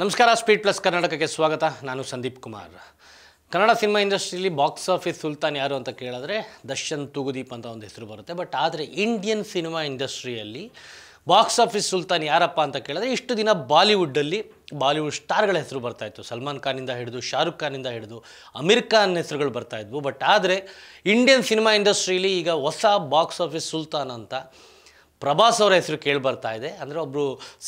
ನಮಸ್ಕಾರ speed plus ಕರ್ನಾಟಕಕ್ಕೆ ಸ್ವಾಗತ ನಾನು ಸಂದೀಪ್ ಕುಮಾರ್ ಕನ್ನಡ ಸಿನಿಮಾ ಇಂಡಸ್ಟ್ರಿಯಲ್ಲಿ ಬಾಕ್ಸ್ ಆಫೀಸ್ ಸುಲ್ತಾನ್ ಯಾರು ಅಂತ ಕೇಳಿದ್ರೆ ದರ್ಶನ್ ತೂಗುದೀಪ್ ಅಂತ ಒಂದು ಹೆಸರು ಬರುತ್ತೆ ಬಟ್ ಆದರೆ ಇಂಡಿಯನ್ ಸಿನಿಮಾ ಇಂಡಸ್ಟ್ರಿಯಲ್ಲಿ ಬಾಕ್ಸ್ ಆಫೀಸ್ ಸುಲ್ತಾನ್ ಯಾರಪ್ಪ ಅಂತ ಕೇಳಿದ್ರೆ ಇಷ್ಟು ದಿನ ಬಾಲಿವುಡ್ಡಲ್ಲಿ ಬಾಲಿವುಡ್ ಸ್ಟಾರ್ಗಳ ಹೆಸರು ಬರ್ತಾಯಿತ್ತು ಸಲ್ಮಾನ್ ಖಾನಿಂದ ಹಿಡಿದು ಶಾರುಖ್ ಖಾನಿಂದ ಹಿಡಿದು ಅಮೀರ್ ಖಾನ್ ಹೆಸರುಗಳು ಬರ್ತಾಯಿದ್ವು ಬಟ್ ಆದರೆ ಇಂಡಿಯನ್ ಸಿನಿಮಾ ಇಂಡಸ್ಟ್ರಿಯಲ್ಲಿ ಈಗ ಹೊಸ ಬಾಕ್ಸ್ ಆಫೀಸ್ ಸುಲ್ತಾನ್ ಅಂತ ಪ್ರಭಾಸ್ ಅವರ ಹೆಸರು ಕೇಳಿ ಬರ್ತಾ ಇದೆ ಅಂದರೆ ಒಬ್ಬರು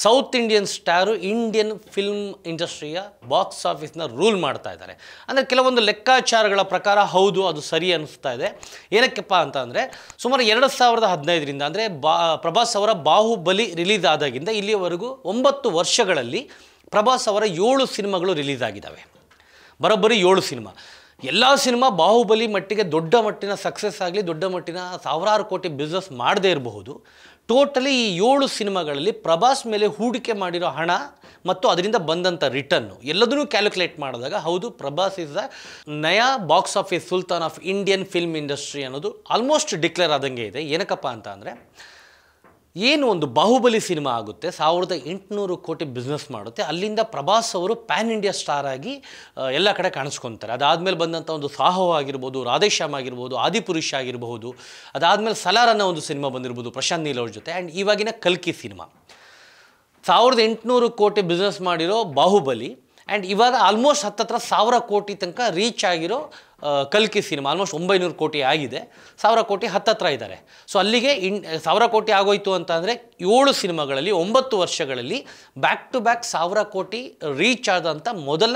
South Indian star Indian film ಇಂಡಸ್ಟ್ರಿಯ ಬಾಕ್ಸ್ ಆಫೀಸ್ನ ರೂಲ್ ಮಾಡ್ತಾ ಇದ್ದಾರೆ ಅಂದರೆ ಕೆಲವೊಂದು ಲೆಕ್ಕಾಚಾರಗಳ ಪ್ರಕಾರ ಹೌದು ಅದು ಸರಿ ಅನ್ನಿಸ್ತಾ ಇದೆ ಏನಕ್ಕೆಪ್ಪ ಅಂತ ಅಂದರೆ ಸುಮಾರು ಎರಡು ಸಾವಿರದ ಹದಿನೈದರಿಂದ ಅಂದರೆ ಬಾ ಪ್ರಭಾಸ್ ಅವರ ಬಾಹುಬಲಿ ರಿಲೀಸ್ ಆದಾಗಿಂದ ಇಲ್ಲಿಯವರೆಗೂ ಒಂಬತ್ತು ವರ್ಷಗಳಲ್ಲಿ ಪ್ರಭಾಸ್ ಅವರ ಏಳು ಸಿನಿಮಾಗಳು ರಿಲೀಸ್ ಆಗಿದ್ದಾವೆ ಬರೋಬ್ಬರಿ ಏಳು ಸಿನಿಮಾ ಎಲ್ಲ ಸಿನಿಮಾ ಬಾಹುಬಲಿ ಮಟ್ಟಿಗೆ ದೊಡ್ಡ ಮಟ್ಟಿನ ಸಕ್ಸಸ್ ಆಗಲಿ ದೊಡ್ಡ ಮಟ್ಟಿನ ಸಾವಿರಾರು ಕೋಟಿ ಬಿಸ್ನೆಸ್ ಮಾಡದೇ ಇರಬಹುದು ಟೋಟಲಿ ಈ ಏಳು ಸಿನಿಮಾಗಳಲ್ಲಿ ಪ್ರಭಾಸ್ ಮೇಲೆ ಹೂಡಿಕೆ ಮಾಡಿರೋ ಹಣ ಮತ್ತು ಅದರಿಂದ ಬಂದಂಥ ರಿಟರ್ನು ಎಲ್ಲದನ್ನೂ ಕ್ಯಾಲ್ಕುಲೇಟ್ ಮಾಡಿದಾಗ ಹೌದು ಪ್ರಭಾಸ್ ಇಸ್ ದ ನಯಾ ಬಾಕ್ಸ್ ಆಫೀಸ್ ಸುಲ್ತಾನ್ ಆಫ್ ಇಂಡಿಯನ್ ಫಿಲ್ಮ್ ಇಂಡಸ್ಟ್ರಿ ಅನ್ನೋದು ಆಲ್ಮೋಸ್ಟ್ ಡಿಕ್ಲೇರ್ ಆದಂಗೆ ಇದೆ ಏನಕ್ಕಪ್ಪ ಅಂತ ಅಂದರೆ ಏನು ಒಂದು ಬಾಹುಬಲಿ ಸಿನಿಮಾ ಆಗುತ್ತೆ ಸಾವಿರದ ಎಂಟುನೂರು ಕೋಟಿ ಬಿಸ್ನೆಸ್ ಮಾಡುತ್ತೆ ಅಲ್ಲಿಂದ ಪ್ರಭಾಸ್ ಅವರು ಪ್ಯಾನ್ ಇಂಡಿಯಾ ಸ್ಟಾರ್ ಆಗಿ ಎಲ್ಲ ಕಡೆ ಕಾಣಿಸ್ಕೊತಾರೆ ಅದಾದಮೇಲೆ ಬಂದಂಥ ಒಂದು ಸಾಹೋ ಆಗಿರ್ಬೋದು ರಾಧೇಶ್ಯಾಮ್ ಆಗಿರ್ಬೋದು ಆದಿಪುರುಷ್ ಆಗಿರಬಹುದು ಅದಾದಮೇಲೆ ಸಲಾರ್ ಅನ್ನೋ ಒಂದು ಸಿನಿಮಾ ಬಂದಿರ್ಬೋದು ಪ್ರಶಾಂತ್ ನೀಲ್ ಅವ್ರ ಜೊತೆ ಆ್ಯಂಡ್ ಇವಾಗಿನ ಕಲ್ಕಿ ಸಿನಿಮಾ ಸಾವಿರದ ಎಂಟುನೂರು ಕೋಟಿ ಬಿಸ್ನೆಸ್ ಮಾಡಿರೋ ಬಾಹುಬಲಿ ಆ್ಯಂಡ್ ಇವಾಗ ಆಲ್ಮೋಸ್ಟ್ ಹತ್ತತ್ರ ಸಾವಿರ ಕೋಟಿ ತನಕ ರೀಚ್ ಆಗಿರೋ ಕಲ್ಕಿ ಸಿನಿಮಾ ಆಲ್ಮೋಸ್ಟ್ ಒಂಬೈನೂರು ಕೋಟಿ ಆಗಿದೆ ಸಾವಿರ ಕೋಟಿ ಹತ್ತತ್ರ ಇದ್ದಾರೆ ಸೊ ಅಲ್ಲಿಗೆ ಇನ್ ಸಾವಿರ ಕೋಟಿ ಆಗೋಯಿತು ಅಂತ ಅಂದರೆ ಏಳು ಸಿನಿಮಾಗಳಲ್ಲಿ ಒಂಬತ್ತು ವರ್ಷಗಳಲ್ಲಿ ಬ್ಯಾಕ್ ಟು ಬ್ಯಾಕ್ ಸಾವಿರ ಕೋಟಿ ರೀಚ್ ಆದಂಥ ಮೊದಲ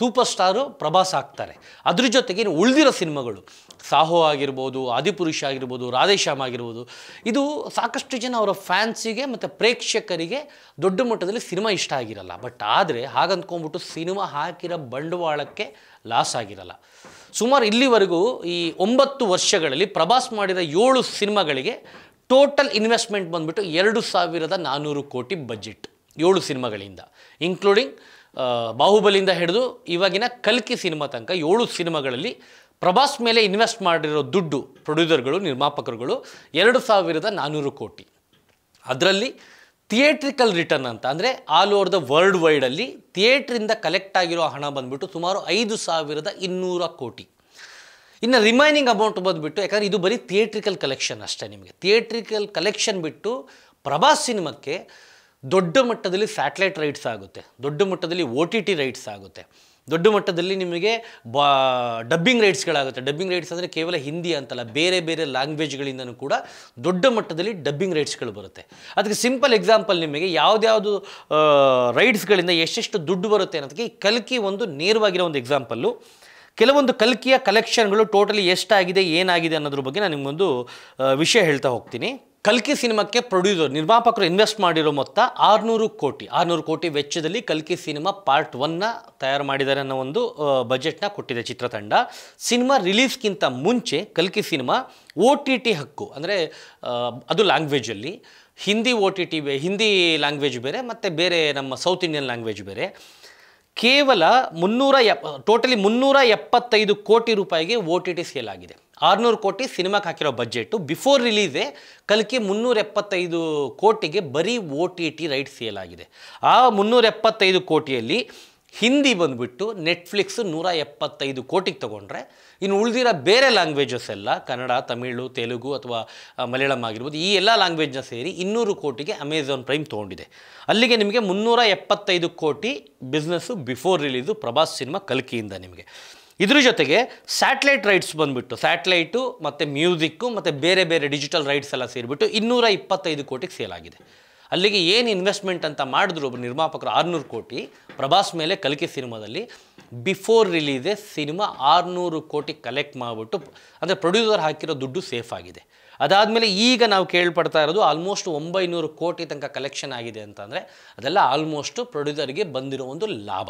ಸೂಪರ್ ಸ್ಟಾರು ಪ್ರಭಾಸ್ ಆಗ್ತಾರೆ ಅದ್ರ ಜೊತೆಗೆ ಉಳಿದಿರೋ ಸಿನಿಮಾಗಳು ಸಾಹೋ ಆಗಿರ್ಬೋದು ಆದಿಪುರುಷ ಆಗಿರ್ಬೋದು ರಾಧೇಶ್ಯಾಮ್ ಆಗಿರ್ಬೋದು ಇದು ಸಾಕಷ್ಟು ಜನ ಅವರ ಫ್ಯಾನ್ಸಿಗೆ ಮತ್ತು ಪ್ರೇಕ್ಷಕರಿಗೆ ದೊಡ್ಡ ಮಟ್ಟದಲ್ಲಿ ಸಿನಿಮಾ ಇಷ್ಟ ಆಗಿರಲ್ಲ ಬಟ್ ಆದರೆ ಹಾಗಂದ್ಕೊಂಬಿಟ್ಟು ಸಿನಿಮಾ ಹಾಕಿರೋ ಬಂಡವಾಳಕ್ಕೆ ಲಾಸ್ ಆಗಿರಲ್ಲ ಸುಮಾರು ಇಲ್ಲಿವರೆಗೂ ಈ ಒಂಬತ್ತು ವರ್ಷಗಳಲ್ಲಿ ಪ್ರಭಾಸ್ ಮಾಡಿದ ಏಳು ಸಿನಿಮಾಗಳಿಗೆ ಟೋಟಲ್ ಇನ್ವೆಸ್ಟ್ಮೆಂಟ್ ಬಂದುಬಿಟ್ಟು ಎರಡು ಸಾವಿರದ ನಾನ್ನೂರು ಕೋಟಿ ಬಜೆಟ್ ಏಳು ಸಿನಿಮಾಗಳಿಂದ ಇನ್ಕ್ಲೂಡಿಂಗ್ ಬಾಹುಬಲಿಯಿಂದ ಹಿಡಿದು ಇವಾಗಿನ ಕಲ್ಕಿ ಸಿನಿಮಾ ತನಕ ಏಳು ಸಿನಿಮಾಗಳಲ್ಲಿ ಪ್ರಭಾಸ್ ಮೇಲೆ ಇನ್ವೆಸ್ಟ್ ಮಾಡಿರೋ ದುಡ್ಡು ಪ್ರೊಡ್ಯೂಸರ್ಗಳು ನಿರ್ಮಾಪಕರುಗಳು ಎರಡು ಸಾವಿರದ ನಾನ್ನೂರು ಕೋಟಿ ಅದರಲ್ಲಿ ಥಿಯೇಟ್ರಿಕಲ್ ರಿಟರ್ನ್ ಅಂತ ಅಂದರೆ ಆಲ್ ಓವರ್ ದ ವರ್ಲ್ಡ್ ವೈಡಲ್ಲಿ ಥಿಯೇಟ್ರಿಂದ ಕಲೆಕ್ಟ್ ಆಗಿರೋ ಹಣ ಬಂದ್ಬಿಟ್ಟು ಸುಮಾರು ಐದು ಸಾವಿರದ ಇನ್ನೂರ ಕೋಟಿ ಇನ್ನು ರಿಮೈನಿಂಗ್ ಅಮೌಂಟ್ ಬಂದುಬಿಟ್ಟು ಯಾಕಂದರೆ ಇದು ಬರೀ ಥಿಯೇಟ್ರಿಕಲ್ ಕಲೆಕ್ಷನ್ ಅಷ್ಟೇ ನಿಮಗೆ ಥಿಯೇಟ್ರಿಕಲ್ ಕಲೆಕ್ಷನ್ ಬಿಟ್ಟು ಪ್ರಭಾಸ್ ಸಿನಿಮಾಕ್ಕೆ ದೊಡ್ಡ ಮಟ್ಟದಲ್ಲಿ ಸ್ಯಾಟಲೈಟ್ ರೈಟ್ಸ್ ಆಗುತ್ತೆ ದೊಡ್ಡ ಮಟ್ಟದಲ್ಲಿ ಓ ಟಿ ಟಿ ರೈಟ್ಸ್ ಆಗುತ್ತೆ ದೊಡ್ಡ ಮಟ್ಟದಲ್ಲಿ ನಿಮಗೆ ಬಾ ಡಬ್ಬಿಂಗ್ ರೈಟ್ಸ್ಗಳಾಗುತ್ತೆ ಡಬ್ಬಿಂಗ್ ರೈಟ್ಸ್ ಅಂದರೆ ಕೇವಲ ಹಿಂದಿ ಅಂತಲ್ಲ ಬೇರೆ ಬೇರೆ ಲ್ಯಾಂಗ್ವೇಜ್ಗಳಿಂದನೂ ಕೂಡ ದೊಡ್ಡ ಮಟ್ಟದಲ್ಲಿ ಡಬ್ಬಿಂಗ್ ರೈಟ್ಸ್ಗಳು ಬರುತ್ತೆ ಅದಕ್ಕೆ ಸಿಂಪಲ್ ಎಕ್ಸಾಂಪಲ್ ನಿಮಗೆ ಯಾವುದ್ಯಾವುದು ರೈಟ್ಸ್ಗಳಿಂದ ಎಷ್ಟೆಷ್ಟು ದುಡ್ಡು ಬರುತ್ತೆ ಅನ್ನೋದಕ್ಕೆ ಈ ಕಲ್ಕಿ ಒಂದು ನೇರವಾಗಿರೋ ಒಂದು ಎಕ್ಸಾಂಪಲ್ಲು ಕೆಲವೊಂದು ಕಲ್ಕಿಯ ಕಲೆಕ್ಷನ್ಗಳು ಟೋಟಲಿ ಎಷ್ಟಾಗಿದೆ ಏನಾಗಿದೆ ಅನ್ನೋದ್ರ ಬಗ್ಗೆ ನಾನು ನಿಮಗೊಂದು ವಿಷಯ ಹೇಳ್ತಾ ಹೋಗ್ತೀನಿ ಕಲ್ಕಿ ಸಿನಿಮಾಕ್ಕೆ ಪ್ರೊಡ್ಯೂಸರ್ ನಿರ್ಮಾಪಕರು ಇನ್ವೆಸ್ಟ್ ಮಾಡಿರೋ ಮೊತ್ತ ಆರುನೂರು ಕೋಟಿ ಆರುನೂರು ಕೋಟಿ ವೆಚ್ಚದಲ್ಲಿ ಕಲ್ಕಿ ಸಿನಿಮಾ ಪಾರ್ಟ್ ಒನ್ನ ತಯಾರು ಮಾಡಿದ್ದಾರೆ ಅನ್ನೋ ಒಂದು ಬಜೆಟ್ನ ಕೊಟ್ಟಿದೆ ಚಿತ್ರತಂಡ ಸಿನಿಮಾ ರಿಲೀಸ್ಗಿಂತ ಮುಂಚೆ ಕಲ್ಕಿ ಸಿನಿಮಾ ಒ ಟಿ ಟಿ ಹಕ್ಕು ಅಂದರೆ ಅದು ಲ್ಯಾಂಗ್ವೇಜಲ್ಲಿ ಹಿಂದಿ ಓ ಟಿ ಟಿ ಬೇ ಹಿಂದಿ ಲ್ಯಾಂಗ್ವೇಜ್ ಬೇರೆ ಮತ್ತು ಬೇರೆ ನಮ್ಮ ಸೌತ್ ಇಂಡಿಯನ್ ಲ್ಯಾಂಗ್ವೇಜ್ ಬೇರೆ ಕೇವಲ ಮುನ್ನೂರ ಎಪ್ ಟೋಟಲಿ ಮುನ್ನೂರ ಎಪ್ಪತ್ತೈದು ಕೋಟಿ ರೂಪಾಯಿಗೆ ಒ ಟಿ ಟಿ ಸೇಲ್ ಆಗಿದೆ ಆರುನೂರು ಕೋಟಿ ಸಿನಿಮಾಕ್ಕೆ ಹಾಕಿರೋ ಬಜೆಟು ಬಿಫೋರ್ ರಿಲೀಸೇ ಕಲ್ಕಿ ಮುನ್ನೂರ ಎಪ್ಪತ್ತೈದು ಕೋಟಿಗೆ ಬರೀ O T T right sale ಆಗಿದೆ ಆ ಮುನ್ನೂರ ಎಪ್ಪತ್ತೈದು ಕೋಟಿಯಲ್ಲಿ ಹಿಂದಿ ಬಂದುಬಿಟ್ಟು ನೆಟ್ಫ್ಲಿಕ್ಸು ನೂರ ಎಪ್ಪತ್ತೈದು ಕೋಟಿಗೆ ತೊಗೊಂಡ್ರೆ ಇನ್ನು ಉಳಿದಿರೋ ಬೇರೆ ಲ್ಯಾಂಗ್ವೇಜಸ್ ಎಲ್ಲ ಕನ್ನಡ ತಮಿಳು ತೆಲುಗು ಅಥವಾ ಮಲಯಾಳಂ ಆಗಿರ್ಬೋದು ಈ ಎಲ್ಲ ಲ್ಯಾಂಗ್ವೇಜ್ನ ಸೇರಿ ಇನ್ನೂರು ಕೋಟಿಗೆ ಅಮೆಝಾನ್ ಪ್ರೈಮ್ ತೊಗೊಂಡಿದೆ ಅಲ್ಲಿಗೆ ನಿಮಗೆ ಮುನ್ನೂರ ಎಪ್ಪತ್ತೈದು ಕೋಟಿ business before release Prabhas cinema ಕಲ್ಕಿಯಿಂದ ನಿಮಗೆ ಇದ್ರ ಜೊತೆಗೆ ಸ್ಯಾಟ್ಲೈಟ್ ರೈಟ್ಸ್ ಬಂದುಬಿಟ್ಟು ಸ್ಯಾಟ್ಲೈಟು ಮತ್ತು ಮ್ಯೂಸಿಕ್ಕು ಮತ್ತು ಬೇರೆ ಬೇರೆ ಡಿಜಿಟಲ್ ರೈಟ್ಸ್ ಎಲ್ಲ ಸೇರಿಬಿಟ್ಟು ಇನ್ನೂರ ಇಪ್ಪತ್ತೈದು ಕೋಟಿಗೆ ಸೇಲ್ ಆಗಿದೆ ಅಲ್ಲಿಗೆ ಏನು ಇನ್ವೆಸ್ಟ್ಮೆಂಟ್ ಅಂತ ಮಾಡಿದ್ರು ಒಬ್ಬ ನಿರ್ಮಾಪಕರು ಆರುನೂರು ಕೋಟಿ ಪ್ರಭಾಸ್ ಮೇಲೆ ಕಲಿಕೆ ಸಿನಿಮಾದಲ್ಲಿ ಬಿಫೋರ್ ರಿಲೀಸೇ ಸಿನಿಮಾ ಆರುನೂರು ಕೋಟಿ ಕಲೆಕ್ಟ್ ಮಾಡಿಬಿಟ್ಟು ಅಂದರೆ ಪ್ರೊಡ್ಯೂಸರ್ ಹಾಕಿರೋ ದುಡ್ಡು ಸೇಫ್ ಆಗಿದೆ ಅದಾದಮೇಲೆ ಈಗ ನಾವು ಕೇಳ್ಪಡ್ತಾ ಇರೋದು ಆಲ್ಮೋಸ್ಟ್ ಒಂಬೈನೂರು ಕೋಟಿ ತನಕ ಕಲೆಕ್ಷನ್ ಆಗಿದೆ ಅಂತಂದರೆ ಅದೆಲ್ಲ ಆಲ್ಮೋಸ್ಟು ಪ್ರೊಡ್ಯೂಸರ್ಗೆ ಬಂದಿರೋ ಒಂದು ಲಾಭ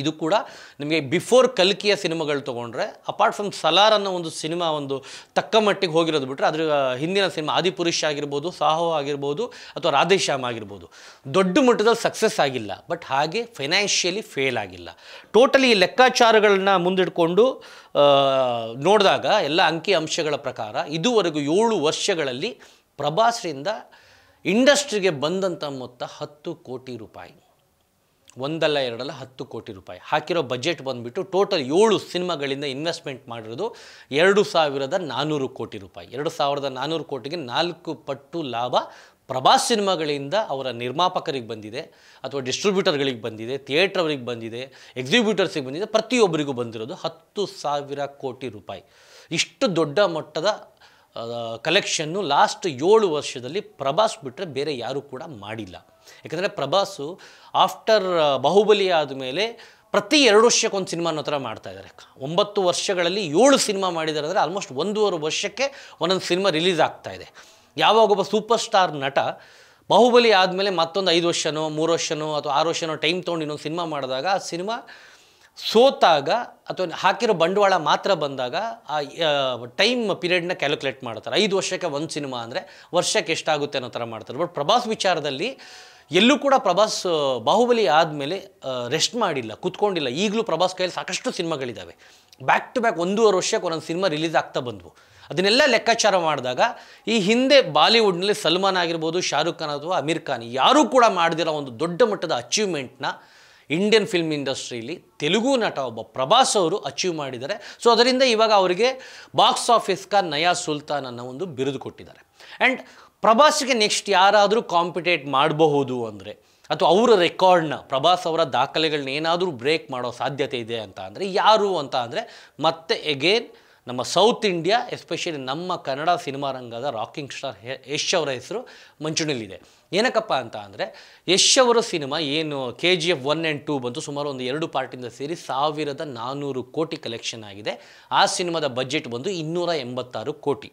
ಇದು ಕೂಡ ನಿಮಗೆ ಬಿಫೋರ್ ಕಲ್ಕಿಯ ಸಿನಿಮಾಗಳು ತೊಗೊಂಡ್ರೆ ಅಪಾರ್ಟ್ ಫ್ರಮ್ ಸಲಾರ್ ಅನ್ನೋ ಒಂದು ಸಿನಿಮಾ ಒಂದು ತಕ್ಕ ಮಟ್ಟಿಗೆ ಹೋಗಿರೋದು ಬಿಟ್ಟರೆ ಅದ್ರ ಹಿಂದಿನ ಸಿನಿಮಾ ಆದಿಪುರುಷ ಆಗಿರ್ಬೋದು ಸಾಹೋ ಆಗಿರ್ಬೋದು ಅಥವಾ ರಾಧೇಶ್ಯಾಮ್ ಆಗಿರ್ಬೋದು ದೊಡ್ಡ ಮಟ್ಟದಲ್ಲಿ ಸಕ್ಸಸ್ ಆಗಿಲ್ಲ ಬಟ್ ಹಾಗೆ ಫೈನಾನ್ಷಿಯಲಿ ಫೇಲ್ ಆಗಿಲ್ಲ ಟೋಟಲಿ ಈ ಲೆಕ್ಕಾಚಾರಗಳನ್ನ ಮುಂದಿಟ್ಕೊಂಡು ನೋಡಿದಾಗ ಎಲ್ಲ ಅಂಕಿ ಅಂಶಗಳ ಪ್ರಕಾರ ಇದುವರೆಗೂ ಏಳು ವರ್ಷಗಳಲ್ಲಿ ಪ್ರಭಾಸ್ರಿಂದ ಇಂಡಸ್ಟ್ರಿಗೆ ಬಂದಂಥ ಮೊತ್ತ ಹತ್ತು ಕೋಟಿ ರೂಪಾಯಿ ಒಂದಲ್ಲ ಎರಡಲ್ಲ ಹತ್ತು ಕೋಟಿ ರೂಪಾಯಿ ಹಾಕಿರೋ ಬಜೆಟ್ ಬಂದುಬಿಟ್ಟು ಟೋಟಲ್ ಏಳು ಸಿನಿಮಾಗಳಿಂದ ಇನ್ವೆಸ್ಟ್ಮೆಂಟ್ ಮಾಡಿರೋದು ಎರಡು ಸಾವಿರದ ನಾನ್ನೂರು ಕೋಟಿ ರೂಪಾಯಿ ಎರಡು ಸಾವಿರದ ನಾನ್ನೂರು ಕೋಟಿಗೆ ನಾಲ್ಕು ಪಟ್ಟು ಲಾಭ ಪ್ರಭಾಸ್ ಸಿನಿಮಾಗಳಿಂದ ಅವರ ನಿರ್ಮಾಪಕರಿಗೆ ಬಂದಿದೆ ಅಥವಾ ಡಿಸ್ಟ್ರಿಬ್ಯೂಟರ್ಗಳಿಗೆ ಬಂದಿದೆ ಅವರಿಗೆ ಬಂದಿದೆ ಎಕ್ಸಿಬ್ಯೂಟರ್ಸಿಗೆ ಬಂದಿದೆ ಪ್ರತಿಯೊಬ್ಬರಿಗೂ ಬಂದಿರೋದು ಹತ್ತು ಸಾವಿರ ಕೋಟಿ ರೂಪಾಯಿ ಇಷ್ಟು ದೊಡ್ಡ ಮಟ್ಟದ ಕಲೆಕ್ಷನ್ನು ಲಾಸ್ಟ್ ಏಳು ವರ್ಷದಲ್ಲಿ ಪ್ರಭಾಸ್ ಬಿಟ್ಟರೆ ಬೇರೆ ಯಾರೂ ಕೂಡ ಮಾಡಿಲ್ಲ ಯಾಕಂದರೆ ಪ್ರಭಾಸು ಆಫ್ಟರ್ ಬಾಹುಬಲಿ ಆದಮೇಲೆ ಪ್ರತಿ ಎರಡು ವರ್ಷಕ್ಕೊಂದು ಸಿನಿಮಾ ಅನ್ನೋ ಥರ ಮಾಡ್ತಾ ಇದ್ದಾರೆ ಒಂಬತ್ತು ವರ್ಷಗಳಲ್ಲಿ ಏಳು ಸಿನಿಮಾ ಮಾಡಿದ್ದಾರೆ ಅಂದರೆ ಆಲ್ಮೋಸ್ಟ್ ಒಂದೂವರೆ ವರ್ಷಕ್ಕೆ ಒಂದೊಂದು ಸಿನಿಮಾ ರಿಲೀಸ್ ಆಗ್ತಾ ಇದೆ ಯಾವಾಗ ಒಬ್ಬ ಸೂಪರ್ ಸ್ಟಾರ್ ನಟ ಬಾಹುಬಲಿ ಆದಮೇಲೆ ಮತ್ತೊಂದು ಐದು ವರ್ಷನೋ ಮೂರು ವರ್ಷನೋ ಅಥವಾ ಆರು ವರ್ಷನೋ ಟೈಮ್ ತೊಗೊಂಡು ಇನ್ನೊಂದು ಸಿನಿಮಾ ಮಾಡಿದಾಗ ಆ ಸಿನಿಮಾ ಸೋತಾಗ ಅಥವಾ ಹಾಕಿರೋ ಬಂಡವಾಳ ಮಾತ್ರ ಬಂದಾಗ ಆ ಟೈಮ್ ಪೀರಿಯಡ್ನ ಕ್ಯಾಲ್ಕುಲೇಟ್ ಮಾಡ್ತಾರೆ ಐದು ವರ್ಷಕ್ಕೆ ಒಂದು ಸಿನಿಮಾ ಅಂದರೆ ವರ್ಷಕ್ಕೆ ಎಷ್ಟಾಗುತ್ತೆ ಅನ್ನೋ ಥರ ಮಾಡ್ತಾರೆ ಬಟ್ ಪ್ರಭಾಸ್ ವಿಚಾರದಲ್ಲಿ ಎಲ್ಲೂ ಕೂಡ ಪ್ರಭಾಸ್ ಬಾಹುಬಲಿ ಆದಮೇಲೆ ರೆಸ್ಟ್ ಮಾಡಿಲ್ಲ ಕುತ್ಕೊಂಡಿಲ್ಲ ಈಗಲೂ ಪ್ರಭಾಸ್ ಕೈಯಲ್ಲಿ ಸಾಕಷ್ಟು ಸಿನಿಮಾಗಳಿದ್ದಾವೆ ಬ್ಯಾಕ್ ಟು ಬ್ಯಾಕ್ ಒಂದೂವರೆ ವರ್ಷಕ್ಕೆ ಒಂದೊಂದು ಸಿನಿಮಾ ರಿಲೀಸ್ ಆಗ್ತಾ ಬಂದವು ಅದನ್ನೆಲ್ಲ ಲೆಕ್ಕಾಚಾರ ಮಾಡಿದಾಗ ಈ ಹಿಂದೆ ಬಾಲಿವುಡ್ನಲ್ಲಿ ಸಲ್ಮಾನ್ ಆಗಿರ್ಬೋದು ಶಾರುಖ್ ಖಾನ್ ಅಥವಾ ಅಮೀರ್ ಖಾನ್ ಯಾರೂ ಕೂಡ ಮಾಡದಿರೋ ಒಂದು ದೊಡ್ಡ ಮಟ್ಟದ ಅಚೀವ್ಮೆಂಟ್ನ ಇಂಡಿಯನ್ ಫಿಲ್ಮ್ ಇಂಡಸ್ಟ್ರೀಲಿ ತೆಲುಗು ನಟ ಒಬ್ಬ ಪ್ರಭಾಸ್ ಅವರು ಅಚೀವ್ ಮಾಡಿದ್ದಾರೆ ಸೊ ಅದರಿಂದ ಇವಾಗ ಅವರಿಗೆ ಬಾಕ್ಸ್ ಆಫೀಸ್ ಕ ನಯಾ ಸುಲ್ತಾನ್ ಅನ್ನೋ ಒಂದು ಬಿರುದು ಕೊಟ್ಟಿದ್ದಾರೆ ಆ್ಯಂಡ್ ಪ್ರಭಾಸ್ಗೆ ನೆಕ್ಸ್ಟ್ ಯಾರಾದರೂ ಕಾಂಪಿಟೇಟ್ ಮಾಡಬಹುದು ಅಂದರೆ ಅಥವಾ ಅವರ ರೆಕಾರ್ಡ್ನ ಪ್ರಭಾಸ್ ಅವರ ದಾಖಲೆಗಳನ್ನ ಏನಾದರೂ ಬ್ರೇಕ್ ಮಾಡೋ ಸಾಧ್ಯತೆ ಇದೆ ಅಂತ ಅಂದರೆ ಯಾರು ಅಂತ ಅಂದರೆ ಮತ್ತೆ ಎಗೇನ್ ನಮ್ಮ ಸೌತ್ ಇಂಡಿಯಾ ಎಸ್ಪೆಷಲಿ ನಮ್ಮ ಕನ್ನಡ ಸಿನಿಮಾ ರಂಗದ ರಾಕಿಂಗ್ ಸ್ಟಾರ್ ಯಶ್ ಅವರ ಹೆಸರು ಮಂಚೂಣಿಲಿದೆ ಏನಕ್ಕಪ್ಪ ಅಂತ ಅಂದರೆ ಯಶ್ ಅವರ ಸಿನಿಮಾ ಏನು K G F one and two ಬಂತು ಸುಮಾರು ಒಂದು ಎರಡು ಪಾರ್ಟಿಂದ ಸೇರಿ ಸಾವಿರದ ನಾನ್ನೂರು ಕೋಟಿ ಕಲೆಕ್ಷನ್ ಆಗಿದೆ ಆ ಸಿನಿಮಾದ ಬಜೆಟ್ ಬಂದು ಇನ್ನೂರ ಎಂಬತ್ತಾರು ಕೋಟಿ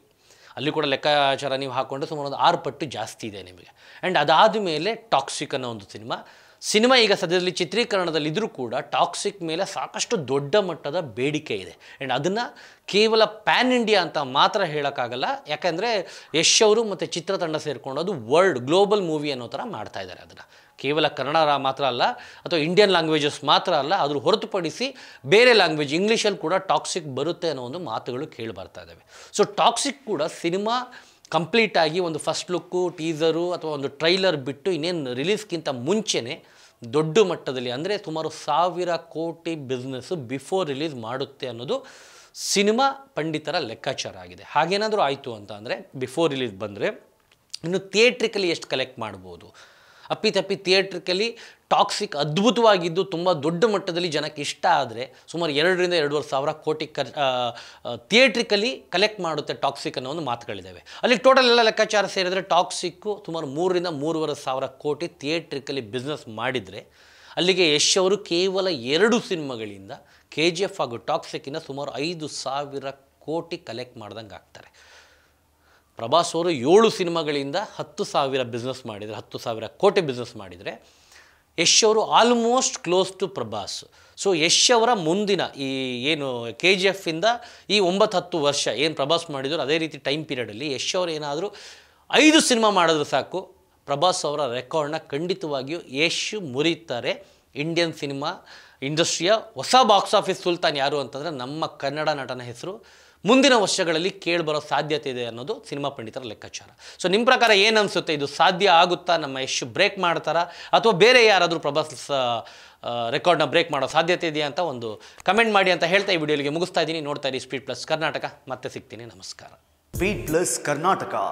ಅಲ್ಲಿ ಕೂಡ ಲೆಕ್ಕಾಚಾರ ನೀವು ಹಾಕ್ಕೊಂಡ್ರೆ ಸುಮಾರು ಒಂದು ಆರು ಪಟ್ಟು ಜಾಸ್ತಿ ಇದೆ ನಿಮಗೆ ಆ್ಯಂಡ್ ಅದಾದ ಮೇಲೆ ಟಾಕ್ಸಿಕ್ ಅನ್ನೋ ಒಂದು ಸಿನಿಮಾ ಸಿನಿಮಾ ಈಗ ಸದ್ಯದಲ್ಲಿ ಚಿತ್ರೀಕರಣದಲ್ಲಿದ್ದರೂ ಕೂಡ ಟಾಕ್ಸಿಕ್ ಮೇಲೆ ಸಾಕಷ್ಟು ದೊಡ್ಡ ಮಟ್ಟದ ಬೇಡಿಕೆ ಇದೆ ಆ್ಯಂಡ್ ಅದನ್ನು ಕೇವಲ ಪ್ಯಾನ್ ಇಂಡಿಯಾ ಅಂತ ಮಾತ್ರ ಹೇಳೋಕ್ಕಾಗಲ್ಲ ಯಾಕೆಂದರೆ ಯಶ್ ಅವರು ಮತ್ತು ಚಿತ್ರತಂಡ ಸೇರಿಕೊಂಡು ಅದು ವರ್ಲ್ಡ್ ಗ್ಲೋಬಲ್ ಮೂವಿ ಅನ್ನೋ ಥರ ಮಾಡ್ತಾ ಇದ್ದಾರೆ ಅದನ್ನು ಕೇವಲ ಕನ್ನಡ ಮಾತ್ರ ಅಲ್ಲ ಅಥವಾ ಇಂಡಿಯನ್ ಲ್ಯಾಂಗ್ವೇಜಸ್ ಮಾತ್ರ ಅಲ್ಲ ಅದ್ರ ಹೊರತುಪಡಿಸಿ ಬೇರೆ ಲ್ಯಾಂಗ್ವೇಜ್ ಇಂಗ್ಲೀಷಲ್ಲಿ ಕೂಡ ಟಾಕ್ಸಿಕ್ ಬರುತ್ತೆ ಅನ್ನೋ ಒಂದು ಮಾತುಗಳು ಕೇಳಿ ಬರ್ತಾ ಇದ್ದಾವೆ ಸೊ ಟಾಕ್ಸಿಕ್ ಕೂಡ ಸಿನಿಮಾ ಕಂಪ್ಲೀಟಾಗಿ ಒಂದು ಫಸ್ಟ್ ಲುಕ್ಕು ಟೀಸರು ಅಥವಾ ಒಂದು ಟ್ರೈಲರ್ ಬಿಟ್ಟು ಇನ್ನೇನು ರಿಲೀಸ್ಗಿಂತ ಮುಂಚೆನೇ ದೊಡ್ಡ ಮಟ್ಟದಲ್ಲಿ ಅಂದರೆ ಸುಮಾರು ಸಾವಿರ ಕೋಟಿ ಬಿಸ್ನೆಸ್ಸು ಬಿಫೋರ್ ರಿಲೀಸ್ ಮಾಡುತ್ತೆ ಅನ್ನೋದು ಸಿನಿಮಾ ಪಂಡಿತರ ಲೆಕ್ಕಾಚಾರ ಆಗಿದೆ ಹಾಗೇನಾದರೂ ಆಯಿತು ಅಂತ ಅಂದರೆ ಬಿಫೋರ್ ರಿಲೀಸ್ ಬಂದರೆ ಇನ್ನು ಥಿಯೇಟ್ರಿಕಲಿ ಎಷ್ಟು ಕಲೆಕ್ಟ್ ಮಾಡ್ಬೋದು ಅಪ್ಪಿತಪ್ಪಿ ಥಿಯೇಟ್ರಿಕಲಿ ಟಾಕ್ಸಿಕ್ ಅದ್ಭುತವಾಗಿದ್ದು ತುಂಬ ದೊಡ್ಡ ಮಟ್ಟದಲ್ಲಿ ಜನಕ್ಕೆ ಇಷ್ಟ ಆದರೆ ಸುಮಾರು ಎರಡರಿಂದ ಎರಡೂವರೆ ಸಾವಿರ ಕೋಟಿ ಖರ್ ಥಿಯೇಟ್ರಿಕಲಿ ಕಲೆಕ್ಟ್ ಮಾಡುತ್ತೆ ಟಾಕ್ಸಿಕ್ ಅನ್ನೋ ಒಂದು ಮಾತುಗಳಿದ್ದಾವೆ ಅಲ್ಲಿ ಟೋಟಲ್ ಎಲ್ಲ ಲೆಕ್ಕಾಚಾರ ಸೇರಿದರೆ ಟಾಕ್ಸಿಕ್ಕು ಸುಮಾರು ಮೂರರಿಂದ ಮೂರುವರೆ ಸಾವಿರ ಕೋಟಿ ಥಿಯೇಟ್ರಿಕಲಿ ಬಿಸ್ನೆಸ್ ಮಾಡಿದರೆ ಅಲ್ಲಿಗೆ ಯಶ್ ಅವರು ಕೇವಲ ಎರಡು ಸಿನಿಮಾಗಳಿಂದ ಕೆ ಜಿ ಎಫ್ ಹಾಗೂ ಟಾಕ್ಸಿಕ್ಕಿಂದ ಸುಮಾರು ಐದು ಸಾವಿರ ಕೋಟಿ ಕಲೆಕ್ಟ್ ಮಾಡ್ದಂಗೆ ಆಗ್ತಾರೆ ಪ್ರಭಾಸ್ ಅವರು ಏಳು ಸಿನಿಮಾಗಳಿಂದ ಹತ್ತು ಸಾವಿರ ಬಿಸ್ನೆಸ್ ಮಾಡಿದರೆ ಹತ್ತು ಸಾವಿರ ಕೋಟಿ ಬಿಸ್ನೆಸ್ ಮಾಡಿದರೆ ಯಶ್ ಅವರು almost close to Prabhas so Yash ಅವರ ಮುಂದಿನ ಈ ಏನು ಕೆ ಜಿ ಎಫಿಂದ ಈ ಒಂಬತ್ತು ಹತ್ತು ವರ್ಷ ಏನು ಪ್ರಭಾಸ್ ಮಾಡಿದ್ರು ಅದೇ ರೀತಿ ಟೈಮ್ ಪೀರಿಯಡಲ್ಲಿ ಯಶ್ ಅವರು ಏನಾದರೂ ಐದು ಸಿನಿಮಾ ಮಾಡಿದ್ರೆ ಸಾಕು ಪ್ರಭಾಸ್ ಅವರ ರೆಕಾರ್ಡ್ನ ಖಂಡಿತವಾಗಿಯೂ ಯಶ್ ಮುರಿಯುತ್ತಾರೆ ಇಂಡಿಯನ್ ಸಿನಿಮಾ ಇಂಡಸ್ಟ್ರಿಯ ಹೊಸ ಬಾಕ್ಸ್ ಆಫೀಸ್ ಸುಲ್ತಾನ್ ಯಾರು ಅಂತಂದರೆ ನಮ್ಮ ಕನ್ನಡ ನಟನ ಹೆಸರು ಮುಂದಿನ ವರ್ಷಗಳಲ್ಲಿ ಕೇಳಿಬರೋ ಸಾಧ್ಯತೆ ಇದೆ ಅನ್ನೋದು ಸಿನಿಮಾ ಪಂಡಿತರ ಲೆಕ್ಕಾಚಾರ ಸೊ ನಿಮ್ಮ ಪ್ರಕಾರ ಏನು ಅನಿಸುತ್ತೆ ಇದು ಸಾಧ್ಯ ಆಗುತ್ತಾ ನಮ್ಮ ಯಶ್ ಬ್ರೇಕ್ ಮಾಡ್ತಾರಾ ಅಥವಾ ಬೇರೆ ಯಾರಾದರೂ ಪ್ರಭಾಸ್ ರೆಕಾರ್ಡ್ನ ಬ್ರೇಕ್ ಮಾಡೋ ಸಾಧ್ಯತೆ ಇದೆಯಾ ಅಂತ ಒಂದು ಕಮೆಂಟ್ ಮಾಡಿ ಅಂತ ಹೇಳ್ತಾ ಈ ವಿಡಿಯೋಲಿಗೆ ಮುಗಿಸ್ತಾ ಇದ್ದೀನಿ ನೋಡ್ತಾ ಇರಿ ಸ್ಪೀಡ್ ಪ್ಲಸ್ ಕರ್ನಾಟಕ ಮತ್ತೆ ಸಿಗ್ತೀನಿ ನಮಸ್ಕಾರ ಸ್ಪೀಡ್ ಪ್ಲಸ್ ಕರ್ನಾಟಕ